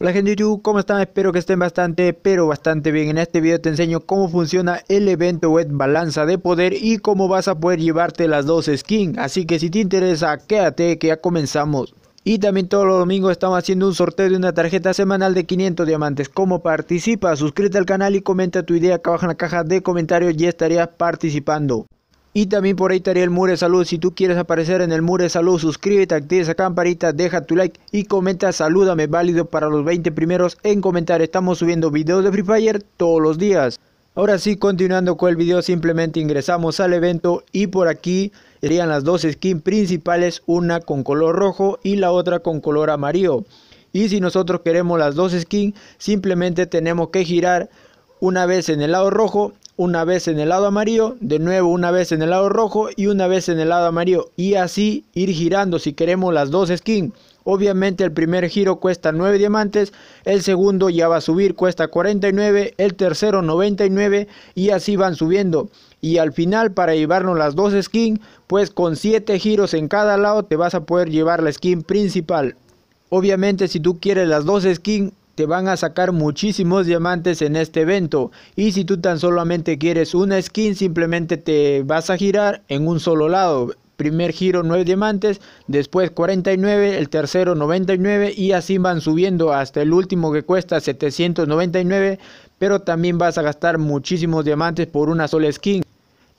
Hola gente de YouTube, ¿cómo están? Espero que estén bastante, pero bastante bien. En este video te enseño cómo funciona el evento web Balanza de Poder y cómo vas a poder llevarte las dos skins. Así que si te interesa, quédate que ya comenzamos. Y también todos los domingos estamos haciendo un sorteo de una tarjeta semanal de 500 diamantes. ¿Cómo participas Suscríbete al canal y comenta tu idea acá abajo en la caja de comentarios y estarías participando. Y también por ahí estaría el muro de salud. Si tú quieres aparecer en el muro salud, suscríbete, activa esa campanita, deja tu like y comenta salúdame válido para los 20 primeros en comentar. Estamos subiendo videos de Free Fire todos los días. Ahora sí, continuando con el video, simplemente ingresamos al evento y por aquí serían las dos skins principales, una con color rojo y la otra con color amarillo. Y si nosotros queremos las dos skins, simplemente tenemos que girar una vez en el lado rojo una vez en el lado amarillo, de nuevo una vez en el lado rojo y una vez en el lado amarillo. Y así ir girando si queremos las dos skins. Obviamente el primer giro cuesta 9 diamantes, el segundo ya va a subir, cuesta 49, el tercero 99 y así van subiendo. Y al final para llevarnos las dos skins, pues con 7 giros en cada lado te vas a poder llevar la skin principal. Obviamente si tú quieres las dos skins te van a sacar muchísimos diamantes en este evento. Y si tú tan solamente quieres una skin, simplemente te vas a girar en un solo lado. Primer giro 9 diamantes, después 49, el tercero 99 y así van subiendo hasta el último que cuesta 799, pero también vas a gastar muchísimos diamantes por una sola skin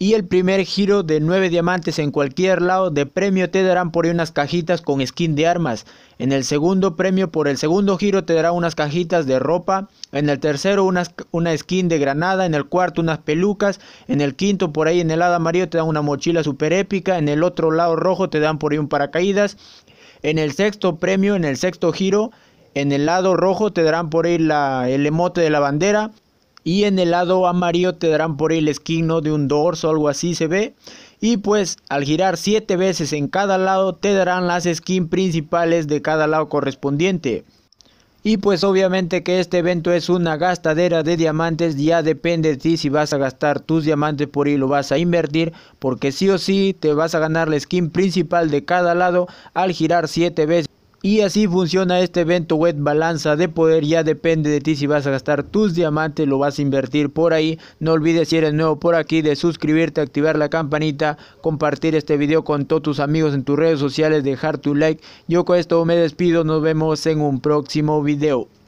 y el primer giro de 9 diamantes en cualquier lado de premio te darán por ahí unas cajitas con skin de armas. En el segundo premio por el segundo giro te darán unas cajitas de ropa. En el tercero una skin de granada. En el cuarto unas pelucas. En el quinto por ahí en el lado amarillo te dan una mochila super épica. En el otro lado rojo te dan por ahí un paracaídas. En el sexto premio, en el sexto giro, en el lado rojo te darán por ahí la, el emote de la bandera. Y en el lado amarillo te darán por ahí el esquino de un dorso, algo así se ve. Y pues al girar 7 veces en cada lado te darán las skins principales de cada lado correspondiente. Y pues obviamente que este evento es una gastadera de diamantes, ya depende de ti si vas a gastar tus diamantes por ahí lo vas a invertir, porque sí o sí te vas a ganar la skin principal de cada lado al girar 7 veces. Y así funciona este evento web balanza de poder. Ya depende de ti si vas a gastar tus diamantes, lo vas a invertir por ahí. No olvides si eres nuevo por aquí de suscribirte, activar la campanita, compartir este video con todos tus amigos en tus redes sociales, dejar tu like. Yo con esto me despido, nos vemos en un próximo video.